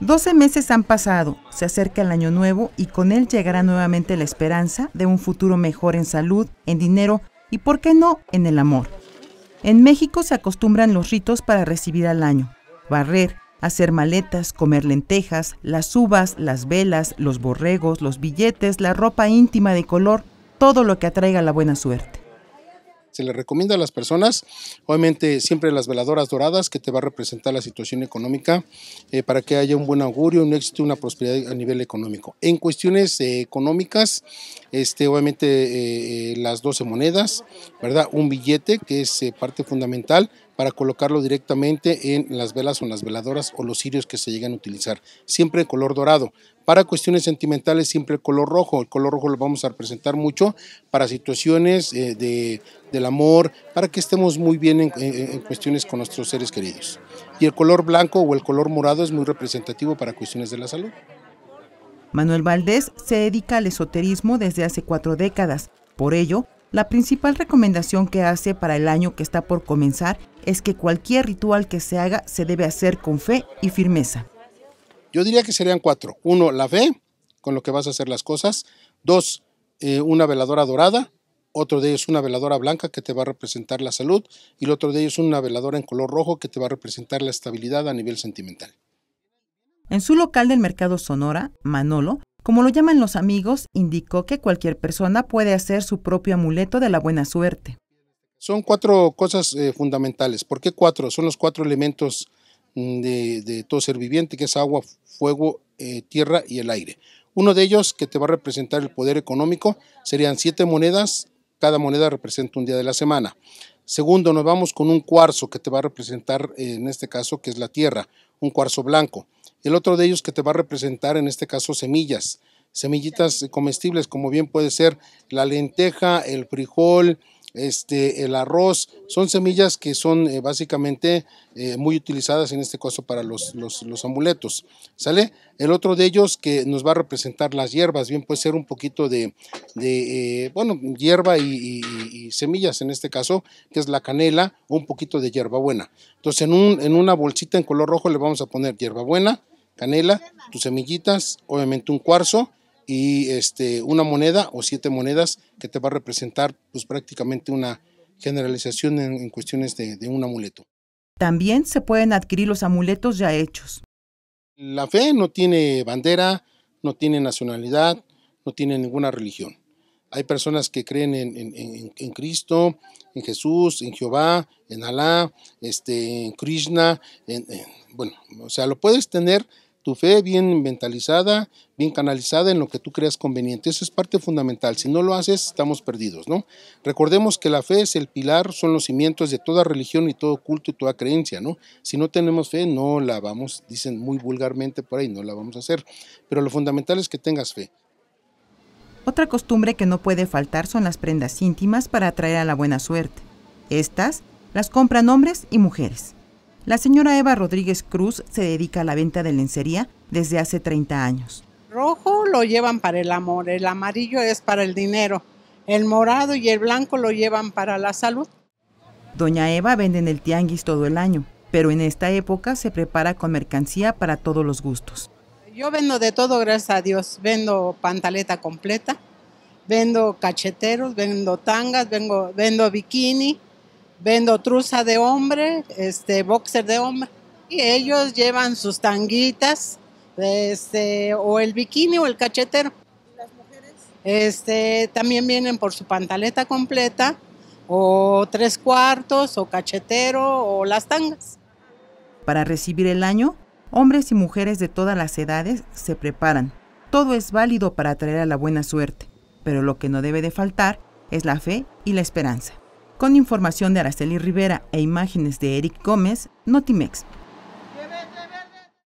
Doce meses han pasado, se acerca el año nuevo y con él llegará nuevamente la esperanza de un futuro mejor en salud, en dinero y, por qué no, en el amor. En México se acostumbran los ritos para recibir al año. Barrer, hacer maletas, comer lentejas, las uvas, las velas, los borregos, los billetes, la ropa íntima de color, todo lo que atraiga la buena suerte se le recomienda a las personas, obviamente siempre las veladoras doradas que te va a representar la situación económica eh, para que haya un buen augurio, un éxito, una prosperidad a nivel económico. En cuestiones eh, económicas, este, obviamente eh, las 12 monedas, ¿verdad? Un billete que es parte fundamental para colocarlo directamente en las velas o en las veladoras o los cirios que se llegan a utilizar, siempre en color dorado. Para cuestiones sentimentales, siempre el color rojo. El color rojo lo vamos a representar mucho para situaciones eh, de, del amor, para que estemos muy bien en cuestiones con nuestros seres queridos. Y el color blanco o el color morado es muy representativo para cuestiones de la salud. Manuel Valdés se dedica al esoterismo desde hace cuatro décadas. Por ello, la principal recomendación que hace para el año que está por comenzar es que cualquier ritual que se haga se debe hacer con fe y firmeza. Yo diría que serían cuatro. Uno, la fe, con lo que vas a hacer las cosas. Dos, eh, una veladora dorada. Otro de ellos una veladora blanca que te va a representar la salud. Y el otro de ellos una veladora en color rojo que te va a representar la estabilidad a nivel sentimental. En su local del Mercado Sonora, Manolo como lo llaman los amigos, indicó que cualquier persona puede hacer su propio amuleto de la buena suerte. Son cuatro cosas eh, fundamentales. ¿Por qué cuatro? Son los cuatro elementos mm, de, todo ser viviente, que es agua, fuego, eh, tierra y el aire. Uno de ellos que te va a representar el poder económico serían siete monedas, cada moneda representa un día de la semana. Segundo, nos vamos con un cuarzo que te va a representar, eh, en este caso, que es la tierra, un cuarzo blanco. El otro de ellos que te va a representar, en este caso, semillas, semillitas comestibles, como bien puede ser la lenteja, el frijol, este, el arroz, son semillas que son eh, básicamente eh, muy utilizadas en este caso para los, los, amuletos, ¿sale? El otro de ellos que nos va a representar las hierbas, bien puede ser un poquito de, eh, bueno, hierba y, semillas en este caso, que es la canela, o un poquito de hierbabuena. Entonces en, un, en una bolsita en color rojo le vamos a poner hierbabuena, canela, tus semillitas, obviamente un cuarzo y este, una moneda o siete monedas que te va a representar pues prácticamente una generalización en, cuestiones de, un amuleto. También se pueden adquirir los amuletos ya hechos. La fe no tiene bandera, no tiene nacionalidad, no tiene ninguna religión. Hay personas que creen en, Cristo, en Jesús, en Jehová, en Alá, este, en Krishna, bueno, o sea, lo puedes tener tu fe bien mentalizada, bien canalizada en lo que tú creas conveniente. Eso es parte fundamental. Si no lo haces, estamos perdidos, ¿no? Recordemos que la fe es el pilar, son los cimientos de toda religión y todo culto y toda creencia, ¿no? Si no tenemos fe, no la vamos, dicen muy vulgarmente por ahí, no la vamos a hacer. Pero lo fundamental es que tengas fe. Otra costumbre que no puede faltar son las prendas íntimas para atraer a la buena suerte. Estas las compran hombres y mujeres. La señora Eva Rodríguez Cruz se dedica a la venta de lencería desde hace 30 años. Rojo lo llevan para el amor, el amarillo es para el dinero, el morado y el blanco lo llevan para la salud. Doña Eva vende en el tianguis todo el año, pero en esta época se prepara con mercancía para todos los gustos. Yo vendo de todo, gracias a Dios. Vendo pantaleta completa, vendo cacheteros, vendo tangas, vendo bikini, vendo truza de hombre, este, boxer de hombre, y ellos llevan sus tanguitas, este, o el bikini o el cachetero. ¿Las mujeres? Este, también vienen por su pantaleta completa, o tres cuartos, o cachetero, o las tangas. Para recibir el año, hombres y mujeres de todas las edades se preparan. Todo es válido para atraer a la buena suerte, pero lo que no debe de faltar es la fe y la esperanza. Con información de Araceli Rivera e imágenes de Eric Gómez, Notimex.